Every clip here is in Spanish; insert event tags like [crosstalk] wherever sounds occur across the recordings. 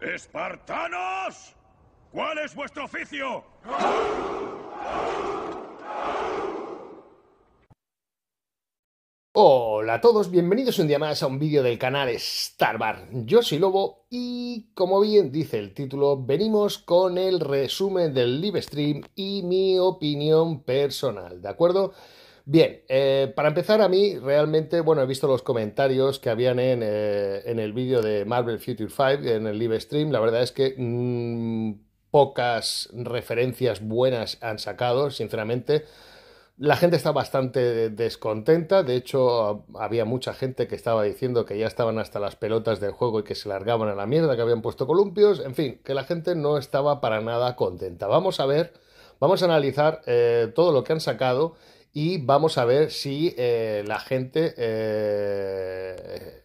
¡Espartanos! ¿Cuál es vuestro oficio? Hola a todos, bienvenidos un día más a un vídeo del canal Starbar. Yo soy Lobo y, como bien dice el título, venimos con el resumen del live stream y mi opinión personal, ¿de acuerdo? Bien, eh, para empezar a mí realmente, bueno, he visto los comentarios que habían en, eh, el vídeo de Marvel Future 5, en el live stream, la verdad es que mm, pocas referencias buenas han sacado, sinceramente. La gente está bastante descontenta, de hecho había mucha gente que estaba diciendo que ya estaban hasta las pelotas del juego y que se largaban a la mierda, que habían puesto columpios, en fin, que la gente no estaba para nada contenta. Vamos a ver, vamos a analizar eh, todo lo que han sacado y vamos a ver si eh, la gente eh,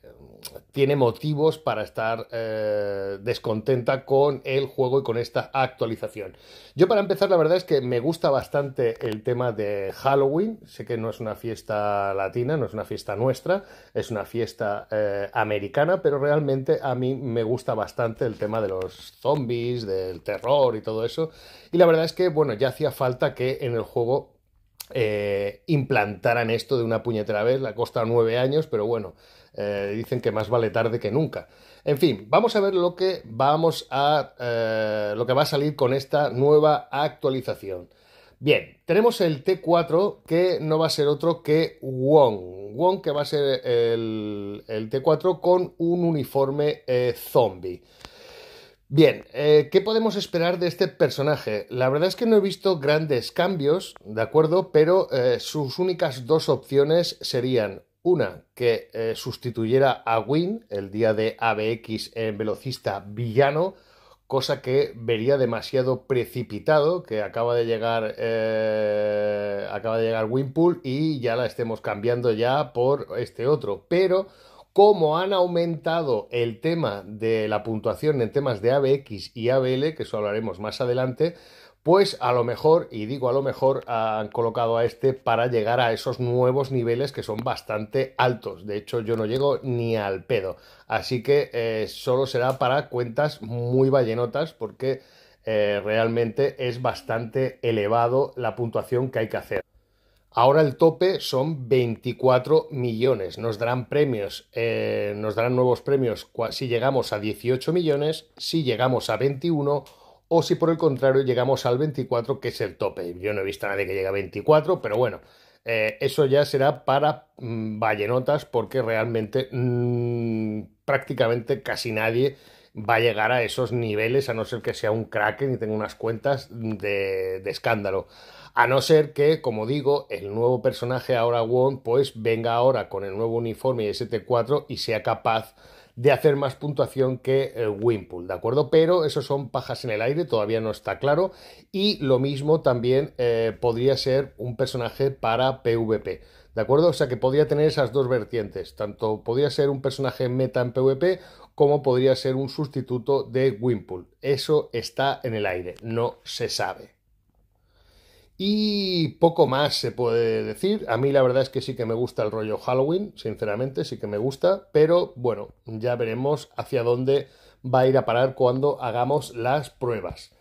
tiene motivos para estar eh, descontenta con el juego y con esta actualización. Yo para empezar, la verdad es que me gusta bastante el tema de Halloween. Sé que no es una fiesta latina, no es una fiesta nuestra, es una fiesta americana, pero realmente a mí me gusta bastante el tema de los zombies, del terror y todo eso. Y la verdad es que, bueno, ya hacía falta que en el juego eh, esto de una puñetera vez. la costa nueve años, pero bueno, eh, dicen que más vale tarde que nunca. En fin, vamos a ver lo que vamos a eh, lo que va a salir con esta nueva actualización. Bien, tenemos el T4 que no va a ser otro que Wong. Wong que va a ser el, el T4 con un uniforme eh, zombie. Bien, eh, ¿qué podemos esperar de este personaje? La verdad es que no he visto grandes cambios, ¿de acuerdo? Pero eh, sus únicas dos opciones serían una, que eh, sustituyera a Win el día de ABX en velocista villano, cosa que vería demasiado precipitado, que acaba de llegar acaba de llegar Winpool y ya la estemos cambiando ya por este otro, pero como han aumentado el tema de la puntuación en temas de ABX y ABL, que eso hablaremos más adelante, pues a lo mejor, y digo a lo mejor, han colocado a este para llegar a esos nuevos niveles que son bastante altos. De hecho, yo no llego ni al pedo. Así que eh, solo será para cuentas muy ballenotas porque eh, realmente es bastante elevado la puntuación que hay que hacer. Ahora el tope son 24 millones. Nos darán premios, eh, nos darán nuevos premios si llegamos a 18 millones, si llegamos a 21 o si por el contrario llegamos al 24, que es el tope. Yo no he visto a nadie que llegue a 24, pero bueno, eh, eso ya será para mm, vallenotas porque realmente mm, prácticamente casi nadie va a llegar a esos niveles, a no ser que sea un crack y tenga unas cuentas de escándalo. A no ser que, como digo, el nuevo personaje ahora Wong pues venga ahora con el nuevo uniforme de ST4 y sea capaz de hacer más puntuación que el eh, ¿de acuerdo? Pero eso son pajas en el aire, todavía no está claro. Y lo mismo también eh, podría ser un personaje para PvP. ¿De acuerdo? O sea que podría tener esas dos vertientes. Tanto podría ser un personaje meta en PvP como podría ser un sustituto de Wimpool. Eso está en el aire, no se sabe. Y poco más se puede decir. A mí la verdad es que sí que me gusta el rollo Halloween, sinceramente, sí que me gusta, pero bueno, ya veremos hacia dónde va a ir a parar cuando hagamos las pruebas.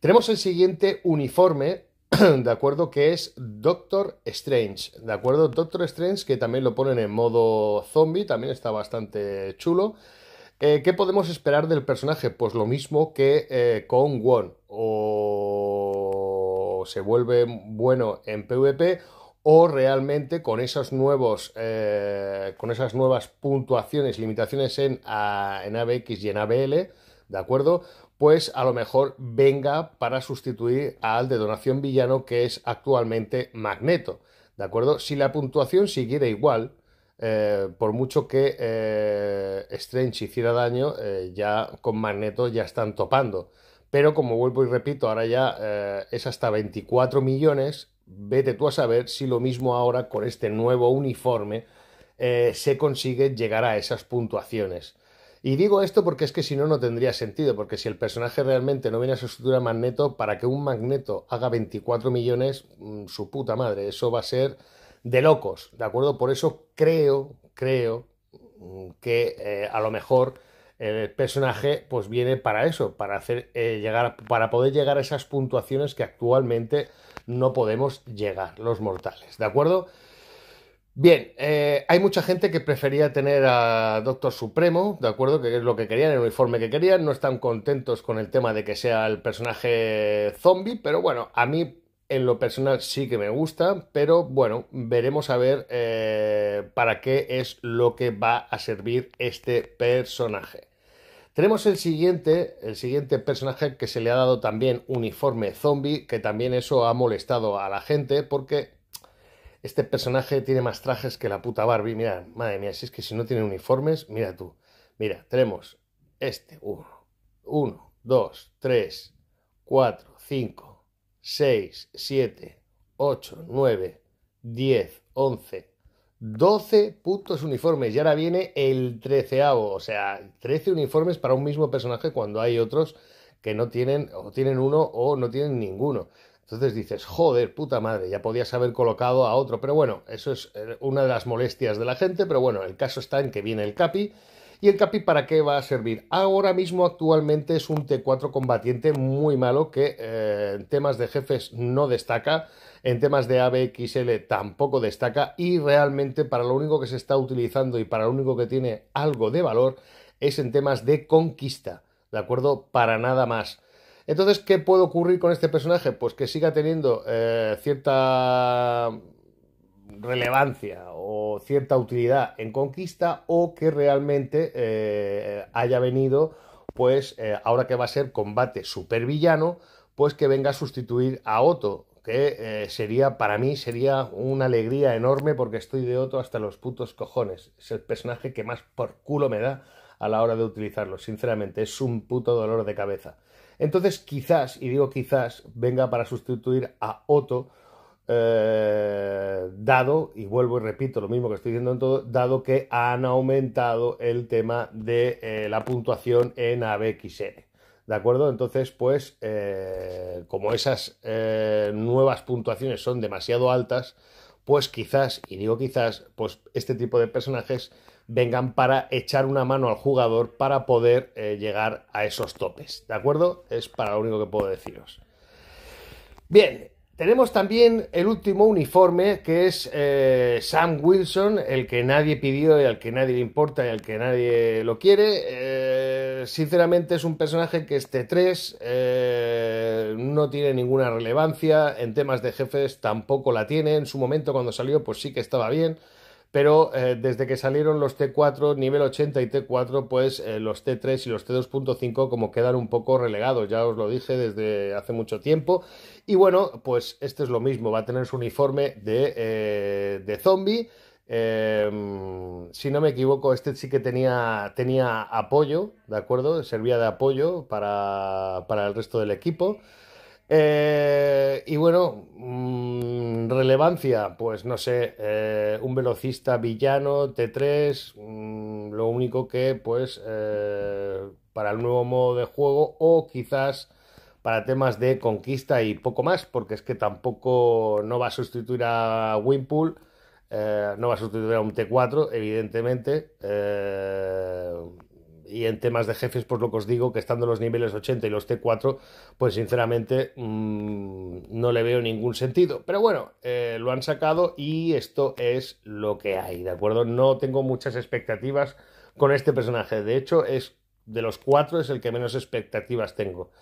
Tenemos el siguiente uniforme, [clears throat] ¿de acuerdo? Que es Doctor Strange, ¿de acuerdo? Doctor Strange, que también lo ponen en modo zombie, también está bastante chulo. Eh, ¿Qué podemos esperar del personaje? Pues lo mismo que eh, con Won o se vuelve bueno en PvP o realmente con esos nuevos eh, con esas nuevas puntuaciones limitaciones en, ABX y en ABL de acuerdo pues a lo mejor venga para sustituir al de donación villano que es actualmente Magneto de acuerdo si la puntuación siguiera igual eh, por mucho que eh, Strange hiciera daño ya con Magneto ya están topando pero como vuelvo y repito, ahora ya eh, es hasta 24 millones. Vete tú a saber si lo mismo ahora con este nuevo uniforme eh, se consigue llegar a esas puntuaciones. Y digo esto porque es que si no, no tendría sentido, porque si el personaje realmente no viene a su estructura magneto, para que un magneto haga 24 millones, mm, su puta madre, eso va a ser de locos, ¿de acuerdo? Por eso creo, creo mm, que eh, a lo mejor el personaje pues viene para eso, para hacer eh, llegar, para poder llegar a esas puntuaciones que actualmente no podemos llegar los mortales, ¿de acuerdo? Bien, eh, hay mucha gente que prefería tener a Doctor Supremo, ¿de acuerdo? Que es lo que querían, el uniforme que querían. No están contentos con el tema de que sea el personaje zombie, pero bueno, a mí en lo personal sí que me gusta, pero bueno, veremos a ver eh, para qué es lo que va a servir este personaje. Tenemos el siguiente, el siguiente personaje que se le ha dado también uniforme zombie, que también eso ha molestado a la gente porque este personaje tiene más trajes que la puta Barbie. Mira, madre mía, si es que si no tiene uniformes, mira tú. Mira, tenemos este, uno, uno, dos, tres, cuatro, cinco, 6, 7, 8, 9, 10, 11, 12 puntos uniformes. Y ahora viene el treceavo, o sea, 13 uniformes para un mismo personaje cuando hay otros que no tienen, o tienen uno o no tienen ninguno. Entonces dices, joder, puta madre, ya podías haber colocado a otro. Pero bueno, eso es eh, una de las molestias de la gente. Pero bueno, el caso está en que viene el Capi ¿Y el Capi para qué va a servir? Ahora mismo actualmente es un T4 combatiente muy malo que eh, en temas de jefes no destaca, en temas de ABXL tampoco destaca y realmente para lo único que se está utilizando y para lo único que tiene algo de valor es en temas de conquista, ¿de acuerdo? Para nada más. Entonces, ¿qué puede ocurrir con este personaje? Pues que siga teniendo eh, cierta relevancia o cierta utilidad en conquista o que realmente eh, haya venido, pues eh, ahora que va a ser combate supervillano, pues que venga a sustituir a Otto, que eh, sería, para mí, sería una alegría enorme porque estoy de Otto hasta los putos cojones. Es el personaje que más por culo me da a la hora de utilizarlo, sinceramente, es un puto dolor de cabeza. Entonces, quizás, y digo quizás, venga para sustituir a Otto, eh, dado, y vuelvo y repito lo mismo que estoy diciendo en todo, dado que han aumentado el tema de eh, la puntuación en ABXN. ¿De acuerdo? Entonces, pues, eh, como esas nuevas puntuaciones son demasiado altas, pues quizás, y digo quizás, pues este tipo de personajes vengan para echar una mano al jugador para poder llegar a esos topes. ¿De acuerdo? Es para lo único que puedo deciros. Bien, tenemos también el último uniforme que es eh, Sam Wilson, el que nadie pidió y al que nadie le importa y al que nadie lo quiere. Eh, sinceramente es un personaje que este 3 eh, no tiene ninguna relevancia, en temas de jefes tampoco la tiene, en su momento cuando salió pues sí que estaba bien, pero eh, desde que salieron los T4, nivel 80 y T4, pues eh, los T3 y los T2.5 como quedan un poco relegados, ya os lo dije desde hace mucho tiempo. Y bueno, pues este es lo mismo, va a tener su uniforme de, eh, zombie. Em, si no me equivoco, este sí que tenía, tenía apoyo, ¿de acuerdo? Servía de apoyo para, para el resto del equipo. Eh, y bueno, mm, relevancia, pues no sé, eh, un velocista villano T3, mm, lo único que pues eh, para el nuevo modo de juego o quizás para temas de conquista y poco más, porque es que tampoco no va a sustituir a Wimpool, no va a sustituir a un T4, evidentemente y en temas de jefes, pues lo que os digo, que estando los niveles 80 y los T4, pues sinceramente mm, no le veo ningún sentido. Pero bueno, eh, lo han sacado y esto es lo que hay, ¿de acuerdo? No tengo muchas expectativas con este personaje. De hecho, es de los cuatro es el que menos expectativas tengo.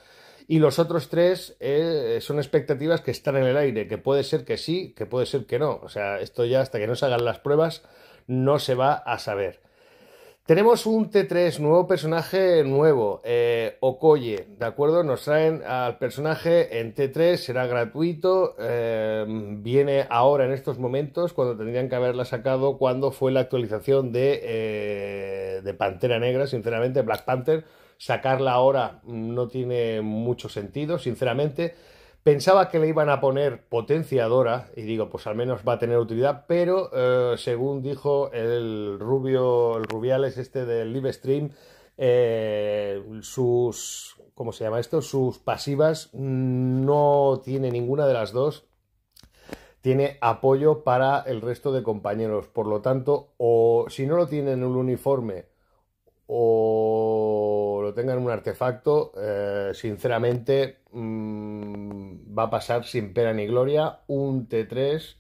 Y los otros tres eh, son expectativas que están en el aire, que puede ser que sí, que puede ser que no. O sea, esto ya hasta que no se hagan las pruebas no se va a saber. Tenemos un T3, nuevo personaje nuevo, eh, Okoye, ¿de acuerdo? Nos traen al personaje en T3, será gratuito, eh, viene ahora en estos momentos, cuando tendrían que haberla sacado, cuando fue la actualización de eh, Pantera Negra, sinceramente, Black Panther, sacarla ahora no tiene mucho sentido, sinceramente. Pensaba que le iban a poner potenciadora y digo, pues al menos va a tener utilidad, pero eh, según dijo el rubio, el Rubiales este del live stream, eh, sus, ¿cómo se llama esto? Sus pasivas no tiene ninguna de las dos, tiene apoyo para el resto de compañeros. Por lo tanto, o si no lo tienen en un uniforme o lo tengan en un artefacto, eh, sinceramente... Mm, va a pasar sin pena ni gloria. Un T3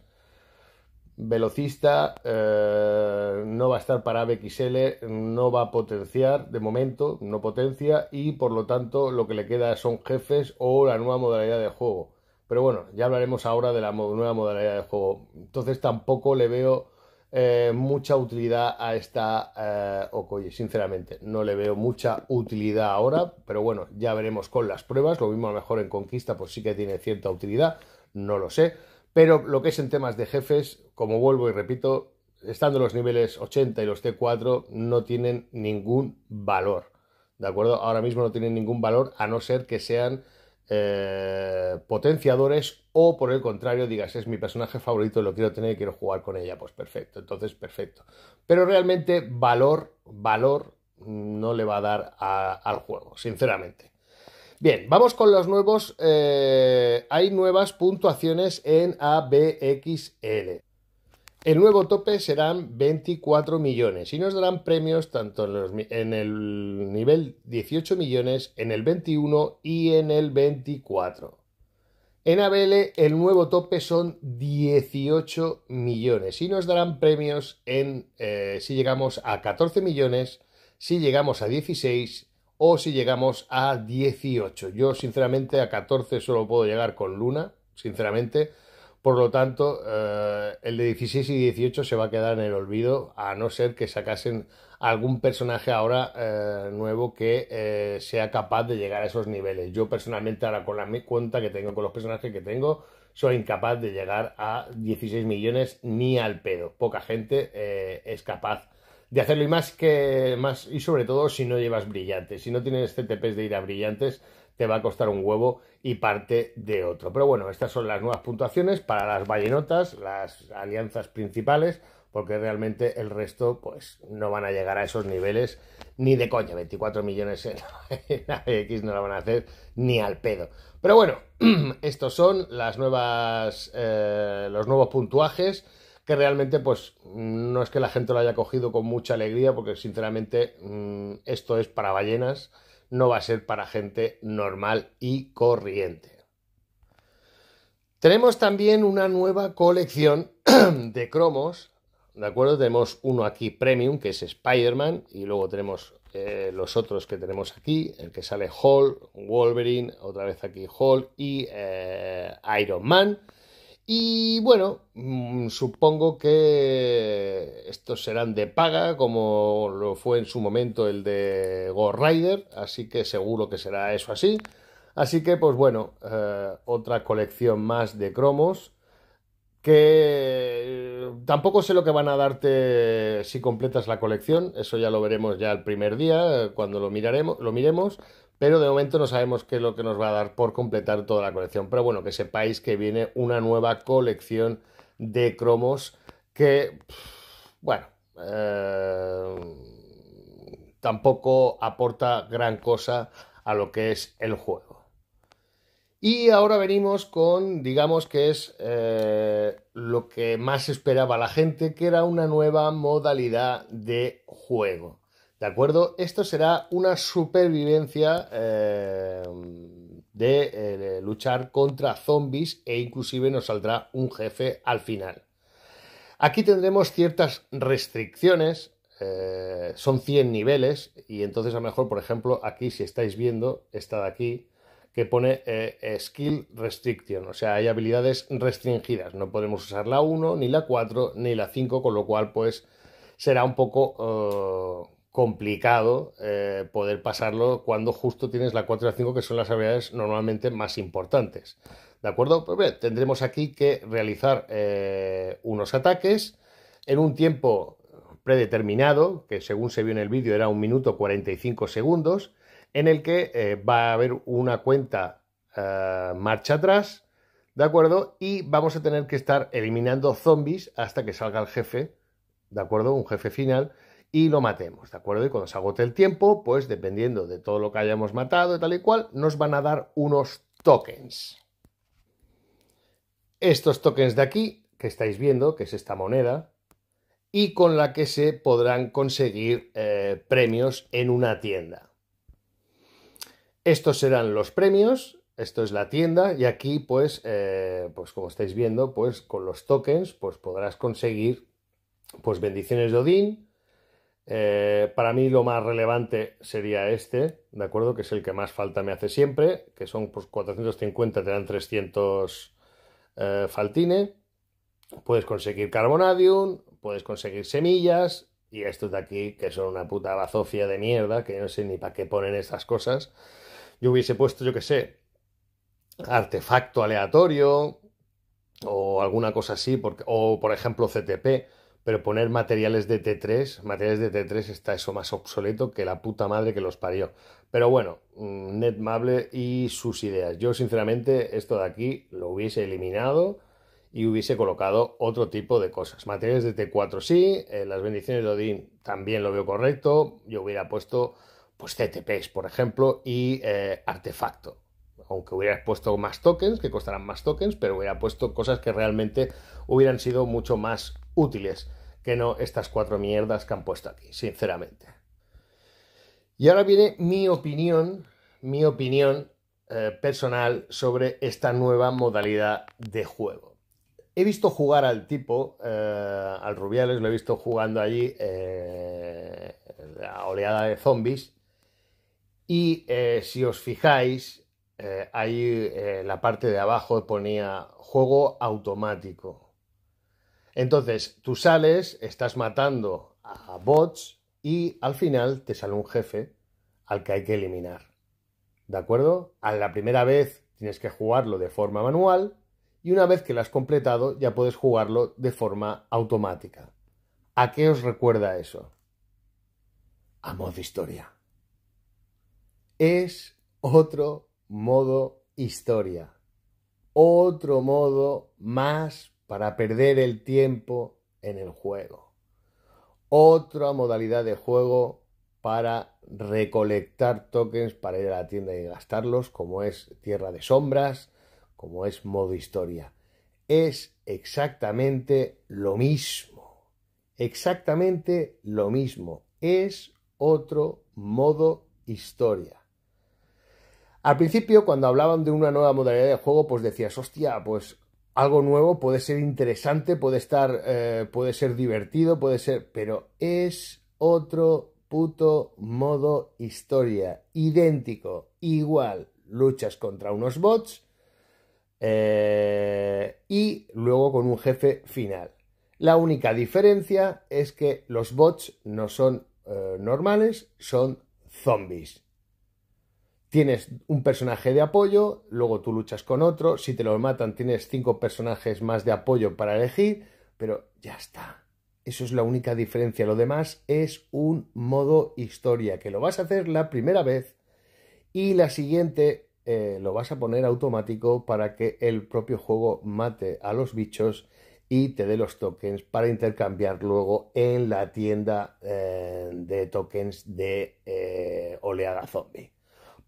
velocista, eh, no va a estar para BXL, no va a potenciar de momento, no potencia y por lo tanto lo que le queda son jefes o la nueva modalidad de juego. Pero bueno, ya hablaremos ahora de la nueva modalidad de juego. Entonces tampoco le veo eh, mucha utilidad a esta eh, Okoye, sinceramente. No le veo mucha utilidad ahora, pero bueno, ya veremos con las pruebas. Lo mismo a lo mejor en Conquista, pues sí que tiene cierta utilidad, no lo sé. Pero lo que es en temas de jefes, como vuelvo y repito, estando los niveles 80 y los T4 no tienen ningún valor. ¿De acuerdo? Ahora mismo no tienen ningún valor a no ser que sean eh, potenciadores o por el contrario digas es mi personaje favorito, lo quiero tener y quiero jugar con ella, pues perfecto, entonces perfecto. Pero realmente valor, valor no le va a dar al juego, sinceramente. Bien, vamos con los nuevos. Eh, hay nuevas puntuaciones en ABXL. El nuevo tope serán 24 millones y nos darán premios tanto en, el nivel 18 millones, en el 21 y en el 24. En ABL el nuevo tope son 18 millones y nos darán premios en eh, si llegamos a 14 millones, si llegamos a 16 o si llegamos a 18. Yo sinceramente a 14 solo puedo llegar con Luna, sinceramente por lo tanto, eh, el de 16 y 18 se va a quedar en el olvido, a no ser que sacasen algún personaje ahora eh, nuevo que eh, sea capaz de llegar a esos niveles. Yo personalmente ahora con la cuenta que tengo, con los personajes que tengo, soy incapaz de llegar a 16 millones ni al pedo. Poca gente es capaz de hacerlo y más que más y sobre todo si no llevas brillantes, si no tienes CTPs de ir a brillantes, te va a costar un huevo y parte de otro. Pero bueno, estas son las nuevas puntuaciones para las ballenotas, las alianzas principales, porque realmente el resto pues no van a llegar a esos niveles ni de coña. 24 millones en, [laughs] x no la van a hacer ni al pedo. Pero bueno, [clears throat] estos son las nuevas, eh, los nuevos puntuajes que realmente pues no es que la gente lo haya cogido con mucha alegría porque sinceramente mm, esto es para ballenas no va a ser para gente normal y corriente. Tenemos también una nueva colección [clears throat] de cromos, ¿de acuerdo? Tenemos uno aquí premium, que es Spider-Man, y luego tenemos eh, los otros que tenemos aquí, el que sale Hall, Wolverine, otra vez aquí Hall y eh, Iron Man. Y bueno, mm, supongo que estos serán de paga, como lo fue en su momento el de Ghost Rider, así que seguro que será eso así. Así que, pues bueno, eh, otra colección más de cromos que eh, tampoco sé lo que van a darte si completas la colección, eso ya lo veremos ya el primer día, eh, cuando lo miraremos, lo miremos pero de momento no sabemos qué es lo que nos va a dar por completar toda la colección. Pero bueno, que sepáis que viene una nueva colección de cromos que, bueno, eh, tampoco aporta gran cosa a lo que es el juego. Y ahora venimos con, digamos que es eh, lo que más esperaba la gente, que era una nueva modalidad de juego. ¿De acuerdo? Esto será una supervivencia eh, eh, de luchar contra zombies e inclusive nos saldrá un jefe al final. Aquí tendremos ciertas restricciones, eh, son 100 niveles y entonces a lo mejor, por ejemplo, aquí si estáis viendo, esta de aquí, que pone Skill Restriction, o sea, hay habilidades restringidas, no podemos usar la 1, ni la 4, ni la 5, con lo cual pues será un poco oh, complicado eh, poder pasarlo cuando justo tienes la 4 a la 5, que son las habilidades normalmente más importantes. ¿De acuerdo? Pues tendremos aquí que realizar eh, unos ataques en un tiempo predeterminado, que según se vio en el vídeo era un minuto 45 segundos, en el que eh, va a haber una cuenta marcha atrás, ¿de acuerdo? Y vamos a tener que estar eliminando zombies hasta que salga el jefe, ¿de acuerdo? Un jefe final y lo matemos, ¿de acuerdo? Y cuando se agote el tiempo, pues dependiendo de todo lo que hayamos matado y tal y cual, nos van a dar unos tokens. Estos tokens de aquí, que estáis viendo, que es esta moneda, y con la que se podrán conseguir eh, premios en una tienda. Estos serán los premios, esto es la tienda, y aquí, pues, eh, pues como estáis viendo, pues con los tokens, pues podrás conseguir, pues bendiciones de Odín, eh, para mí lo más relevante sería este, ¿de acuerdo? Que es el que más falta me hace siempre, que son 450, pues, te dan 300 eh, faltine. Puedes conseguir carbonadium, puedes conseguir semillas y esto de aquí, que son una puta bazofia de mierda, que no sé ni para qué ponen estas cosas. Yo hubiese puesto, yo qué sé, artefacto aleatorio o alguna cosa así, porque, o por ejemplo CTP pero poner materiales de T3, materiales de T3 está eso más obsoleto que la puta madre que los parió. Pero bueno, mm, Netmable y sus ideas. Yo sinceramente esto de aquí lo hubiese eliminado y hubiese colocado otro tipo de cosas. Materiales de T4 sí, eh, las bendiciones de Odín también lo veo correcto. Yo hubiera puesto pues CTPs, por ejemplo, y eh, artefacto aunque hubiera puesto más tokens, que costarán más tokens, pero hubiera puesto cosas que realmente hubieran sido mucho más útiles que no estas cuatro mierdas que han puesto aquí, sinceramente. Y ahora viene mi opinión, mi opinión eh, personal sobre esta nueva modalidad de juego. He visto jugar al tipo, eh, al Rubiales, lo he visto jugando allí eh, la oleada de zombies. Y si os fijáis, eh, ahí en eh, la parte de abajo ponía juego automático. Entonces tú sales, estás matando a bots y al final te sale un jefe al que hay que eliminar. ¿De acuerdo? A la primera vez tienes que jugarlo de forma manual y una vez que lo has completado ya puedes jugarlo de forma automática. ¿A qué os recuerda eso? A modo historia. Es otro modo historia. Otro modo más para perder el tiempo en el juego. Otra modalidad de juego para recolectar tokens para ir a la tienda y gastarlos, como es Tierra de Sombras, como es modo historia. Es exactamente lo mismo. Exactamente lo mismo. Es otro modo historia. Al principio, cuando hablaban de una nueva modalidad de juego, pues decías, hostia, pues algo nuevo puede ser interesante, puede estar, eh, puede ser divertido, puede ser, pero es otro puto modo historia, idéntico, igual, luchas contra unos bots eh, y luego con un jefe final. La única diferencia es que los bots no son eh, normales, son zombies. Tienes un personaje de apoyo, luego tú luchas con otro, si te lo matan tienes cinco personajes más de apoyo para elegir, pero ya está. Eso es la única diferencia. Lo demás es un modo historia, que lo vas a hacer la primera vez y la siguiente eh, lo vas a poner automático para que el propio juego mate a los bichos y te dé los tokens para intercambiar luego en la tienda eh, de tokens de eh, oleada zombie.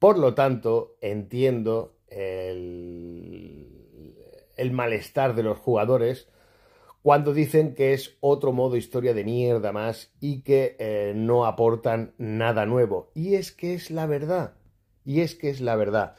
Por lo tanto, entiendo el, malestar de los jugadores cuando dicen que es otro modo historia de mierda más y que eh, no aportan nada nuevo. Y es que es la verdad. Y es que es la verdad.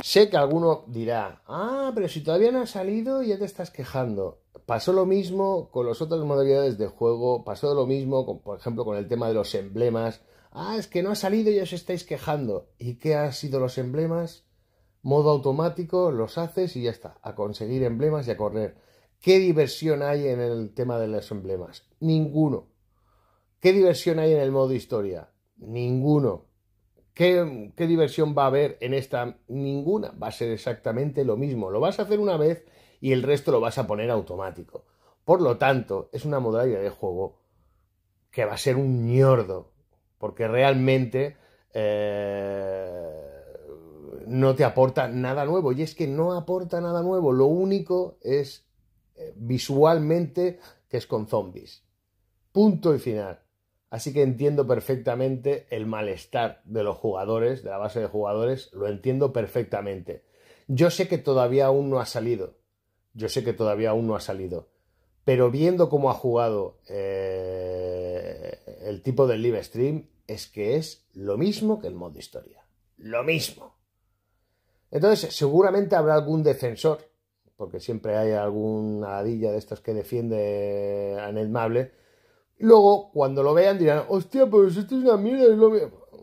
Sé que alguno dirá, ah, pero si todavía no ha salido ya te estás quejando. Pasó lo mismo con las otras modalidades de juego, pasó lo mismo, por ejemplo, con el tema de los emblemas, Ah, es que no ha salido y os estáis quejando. ¿Y qué han sido los emblemas? Modo automático, los haces y ya está. A conseguir emblemas y a correr. ¿Qué diversión hay en el tema de los emblemas? Ninguno. ¿Qué diversión hay en el modo historia? Ninguno. ¿Qué, ¿Qué, diversión va a haber en esta? Ninguna. Va a ser exactamente lo mismo. Lo vas a hacer una vez y el resto lo vas a poner automático. Por lo tanto, es una modalidad de juego que va a ser un ñordo porque realmente eh, no te aporta nada nuevo. Y es que no aporta nada nuevo, lo único es eh, visualmente que es con zombies. Punto y final. Así que entiendo perfectamente el malestar de los jugadores, de la base de jugadores, lo entiendo perfectamente. Yo sé que todavía aún no ha salido, yo sé que todavía aún no ha salido, pero viendo cómo ha jugado eh, el tipo del live stream es que es lo mismo que el modo historia. Lo mismo. Entonces, seguramente habrá algún defensor, porque siempre hay alguna adilla de estos que defiende a Mable. Luego, cuando lo vean, dirán, hostia, pues esto es una mierda, lo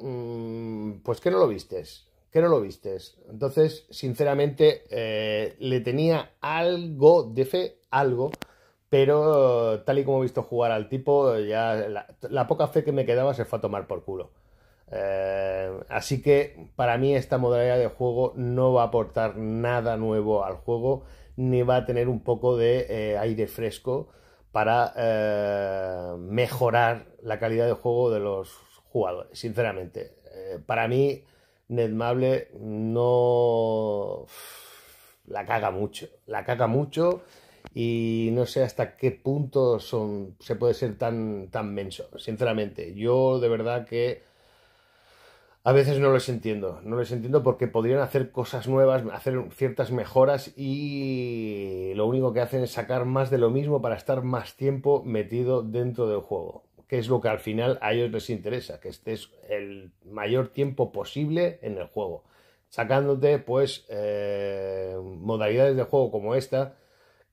mm, Pues que no lo vistes, que no lo vistes. Entonces, sinceramente, eh, le tenía algo de fe, algo, pero tal y como he visto jugar al tipo, ya la, poca fe que me quedaba se fue a tomar por culo. Eh, así que para mí esta modalidad de juego no va a aportar nada nuevo al juego, ni va a tener un poco de eh, aire fresco para eh, mejorar la calidad de juego de los jugadores, sinceramente. para mí, Netmable no la caga mucho, la caga mucho y no sé hasta qué punto son, se puede ser tan, tan menso, sinceramente. Yo de verdad que a veces no les entiendo, no les entiendo porque podrían hacer cosas nuevas, hacer ciertas mejoras y lo único que hacen es sacar más de lo mismo para estar más tiempo metido dentro del juego, que es lo que al final a ellos les interesa, que estés el mayor tiempo posible en el juego, sacándote pues eh, modalidades de juego como esta,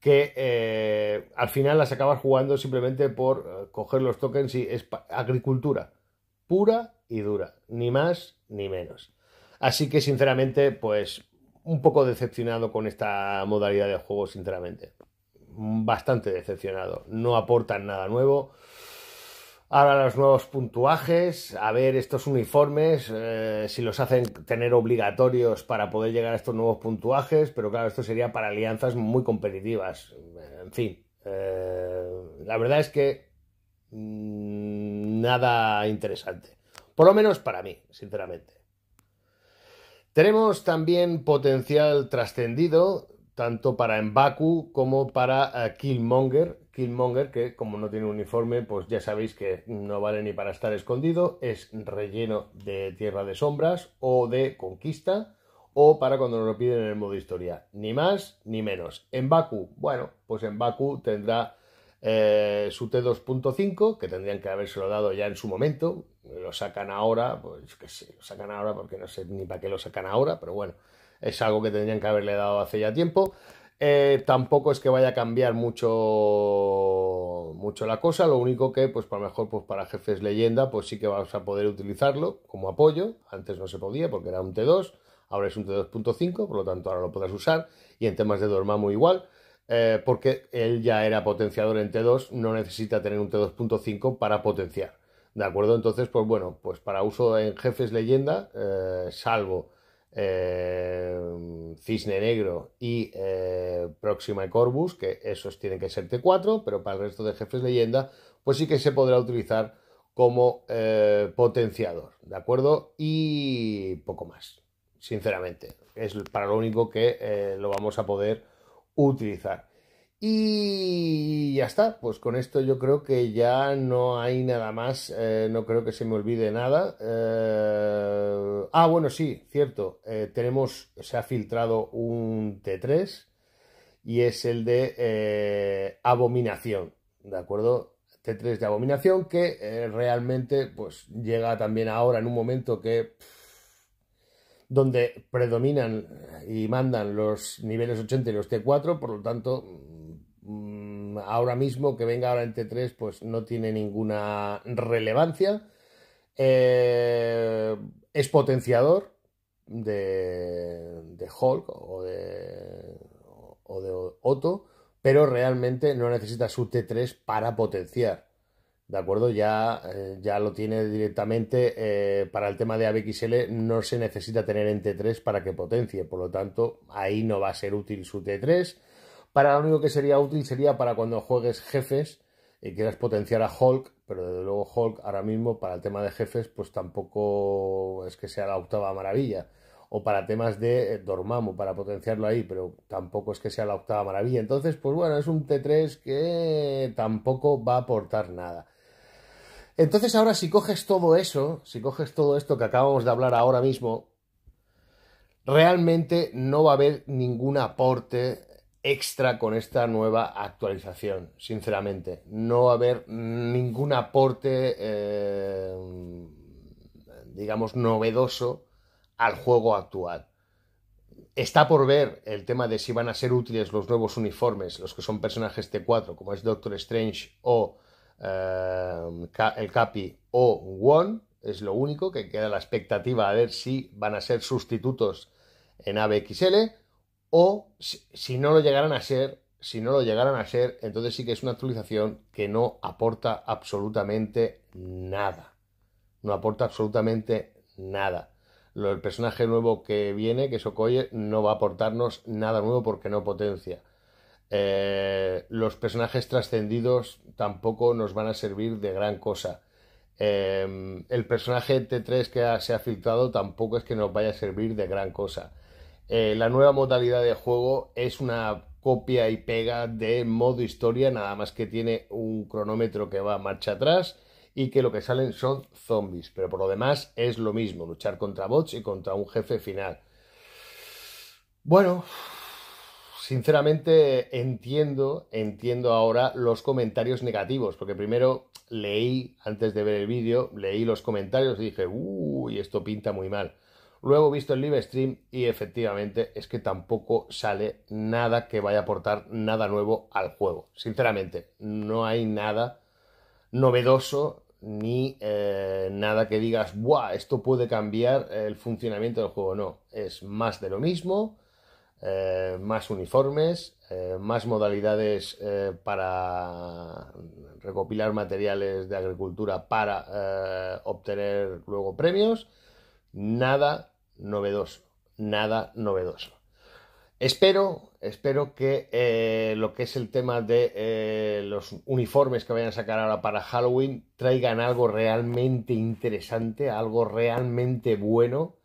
que eh, al final las acabas jugando simplemente por eh, coger los tokens y es agricultura pura y dura, ni más ni menos. Así que sinceramente, pues un poco decepcionado con esta modalidad de juego, sinceramente. Bastante decepcionado. No aportan nada nuevo. Ahora los nuevos puntuajes, a ver estos uniformes, eh, si los hacen tener obligatorios para poder llegar a estos nuevos puntuajes, pero claro, esto sería para alianzas muy competitivas. En fin, eh, la verdad es que mm, nada interesante. Por lo menos para mí, sinceramente. Tenemos también potencial trascendido, tanto para Mbaku como para eh, Killmonger, Killmonger, que como no tiene uniforme, pues ya sabéis que no vale ni para estar escondido, es relleno de Tierra de Sombras o de Conquista, o para cuando nos lo piden en el modo historia. Ni más ni menos. En Baku, bueno, pues en Baku tendrá eh, su T2.5, que tendrían que habérselo dado ya en su momento. Lo sacan ahora, pues que sé, lo sacan ahora porque no sé ni para qué lo sacan ahora, pero bueno, es algo que tendrían que haberle dado hace ya tiempo. Eh, tampoco es que vaya a cambiar mucho, mucho la cosa, lo único que, pues para mejor, pues para jefes leyenda, pues sí que vas a poder utilizarlo como apoyo. Antes no se podía porque era un T2, ahora es un T2.5, por lo tanto ahora lo podrás usar. Y en temas de muy igual, eh, porque él ya era potenciador en T2, no necesita tener un T2.5 para potenciar. ¿De acuerdo? Entonces, pues bueno, pues para uso en jefes leyenda, eh, salvo eh, Cisne Negro y eh, Próxima Corvus, que esos tienen que ser T4, pero para el resto de jefes leyenda, pues sí que se podrá utilizar como eh, potenciador, ¿de acuerdo? Y poco más, sinceramente. Es para lo único que eh, lo vamos a poder utilizar. Y ya está, pues con esto yo creo que ya no hay nada más, eh, no creo que se me olvide nada. Eh, ah, bueno, sí, cierto, eh, tenemos, se ha filtrado un T3 y es el de Abominación, ¿de acuerdo? T3 de Abominación que realmente pues llega también ahora en un momento que... donde predominan y mandan los niveles 80 y los T4, por lo tanto Mm, ahora mismo que venga ahora en T3 pues no tiene ninguna relevancia. Eh, es potenciador de, Hulk o de, Otto, pero realmente no necesita su T3 para potenciar. ¿De acuerdo? Ya, eh, ya lo tiene directamente eh, para el tema de ABXL, no se necesita tener en T3 para que potencie, por lo tanto, ahí no va a ser útil su T3 para lo único que sería útil sería para cuando juegues jefes y quieras potenciar a Hulk, pero desde luego Hulk ahora mismo para el tema de jefes pues tampoco es que sea la octava maravilla. O para temas de eh, Dormammu, para potenciarlo ahí, pero tampoco es que sea la octava maravilla. Entonces, pues bueno, es un T3 que tampoco va a aportar nada. Entonces ahora si coges todo eso, si coges todo esto que acabamos de hablar ahora mismo, realmente no va a haber ningún aporte extra con esta nueva actualización, sinceramente. No va a haber ningún aporte, eh, digamos, novedoso al juego actual. Está por ver el tema de si van a ser útiles los nuevos uniformes, los que son personajes T4, como es Doctor Strange o eh, el Capi o One. Es lo único que queda la expectativa a ver si van a ser sustitutos en ABXL o si, no lo llegaran a ser, si no lo llegaran a ser, entonces sí que es una actualización que no aporta absolutamente nada. No aporta absolutamente nada. Lo, el personaje nuevo que viene, que es Okoye, no va a aportarnos nada nuevo porque no potencia. Eh, los personajes trascendidos tampoco nos van a servir de gran cosa. Eh, el personaje T3 que se ha filtrado tampoco es que nos vaya a servir de gran cosa. Eh, la nueva modalidad de juego es una copia y pega de modo historia, nada más que tiene un cronómetro que va marcha atrás y que lo que salen son zombies, pero por lo demás es lo mismo, luchar contra bots y contra un jefe final. Bueno, sinceramente entiendo, entiendo ahora los comentarios negativos, porque primero leí, antes de ver el vídeo, leí los comentarios y dije, uy, esto pinta muy mal. Luego visto el live stream y efectivamente es que tampoco sale nada que vaya a aportar nada nuevo al juego. Sinceramente, no hay nada novedoso ni eh, nada que digas, ¡buah! Esto puede cambiar el funcionamiento del juego. No, es más de lo mismo, eh, más uniformes, eh, más modalidades para recopilar materiales de agricultura para obtener luego premios. Nada novedoso, nada novedoso. Espero, espero que eh, lo que es el tema de eh, los uniformes que vayan a sacar ahora para Halloween traigan algo realmente interesante, algo realmente bueno,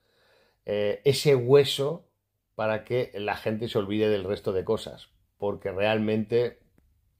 eh, ese hueso para que la gente se olvide del resto de cosas, porque realmente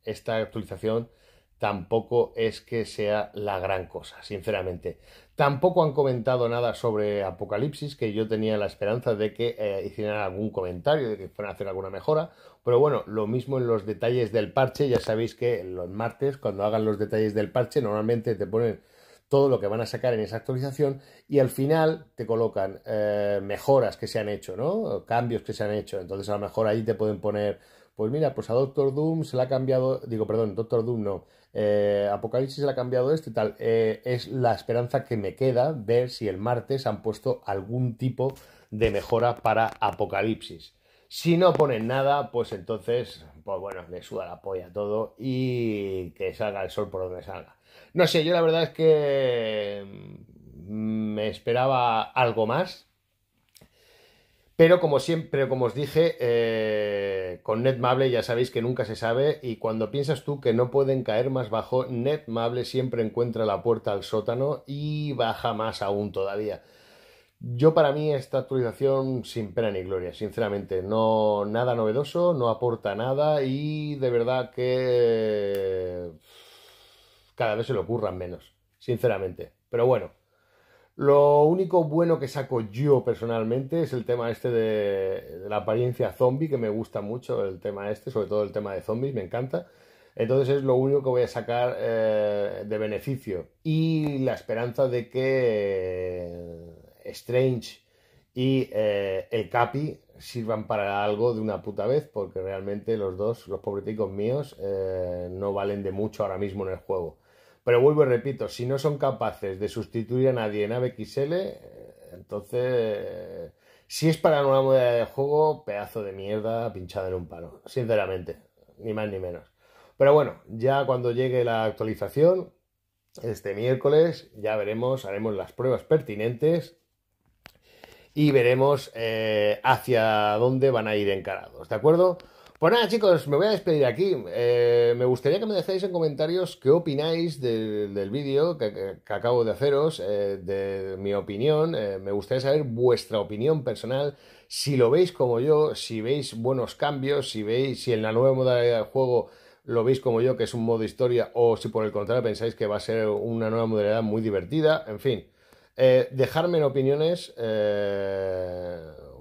esta actualización tampoco es que sea la gran cosa, sinceramente. Tampoco han comentado nada sobre Apocalipsis, que yo tenía la esperanza de que eh, hicieran algún comentario, de que fueran a hacer alguna mejora. Pero bueno, lo mismo en los detalles del parche. Ya sabéis que los martes, cuando hagan los detalles del parche, normalmente te ponen todo lo que van a sacar en esa actualización y al final te colocan eh, mejoras que se han hecho, ¿no? Cambios que se han hecho. Entonces a lo mejor ahí te pueden poner, pues mira, pues a Doctor Doom se le ha cambiado, digo, perdón, Doctor Doom no, eh, Apocalipsis le ha cambiado esto y tal. Eh, es la esperanza que me queda ver si el martes han puesto algún tipo de mejora para Apocalipsis. Si no ponen nada, pues entonces, pues bueno, le suda la polla todo y que salga el sol por donde salga. No sé, yo la verdad es que mm, me esperaba algo más, pero como siempre, como os dije, eh, con NetMable ya sabéis que nunca se sabe y cuando piensas tú que no pueden caer más bajo, NetMable siempre encuentra la puerta al sótano y baja más aún todavía. Yo para mí esta actualización sin pena ni gloria, sinceramente, no nada novedoso, no aporta nada y de verdad que cada vez se lo ocurran menos, sinceramente. Pero bueno, lo único bueno que saco yo personalmente es el tema este de, la apariencia zombie, que me gusta mucho el tema este, sobre todo el tema de zombies, me encanta. Entonces es lo único que voy a sacar eh, de beneficio. Y la esperanza de que eh, Strange y eh, el Capi sirvan para algo de una puta vez, porque realmente los dos, los pobreticos míos, no valen de mucho ahora mismo en el juego. Pero vuelvo y repito, si no son capaces de sustituir a nadie en ABXL, entonces, si es para una modalidad de juego, pedazo de mierda pinchado en un palo, sinceramente, ni más ni menos. Pero bueno, ya cuando llegue la actualización, este miércoles, ya veremos, haremos las pruebas pertinentes y veremos eh, hacia dónde van a ir encarados, ¿de acuerdo? Pues nada, chicos, me voy a despedir aquí. Eh, me gustaría que me dejéis en comentarios qué opináis del vídeo que, acabo de haceros, eh, de mi opinión. Eh, me gustaría saber vuestra opinión personal, si lo veis como yo, si veis buenos cambios, si veis, si en la nueva modalidad del juego lo veis como yo, que es un modo historia, o si por el contrario pensáis que va a ser una nueva modalidad muy divertida, en fin. dejarme en opiniones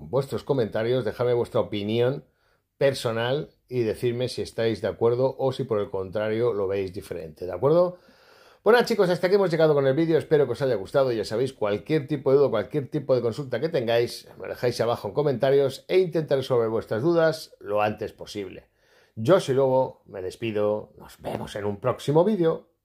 vuestros comentarios, dejadme vuestra opinión personal y decirme si estáis de acuerdo o si por el contrario lo veis diferente, ¿de acuerdo? Bueno chicos, hasta aquí hemos llegado con el vídeo, espero que os haya gustado, ya sabéis, cualquier tipo de duda, cualquier tipo de consulta que tengáis, me dejáis abajo en comentarios e intentaré resolver vuestras dudas lo antes posible. Yo soy Lobo, me despido, nos vemos en un próximo vídeo.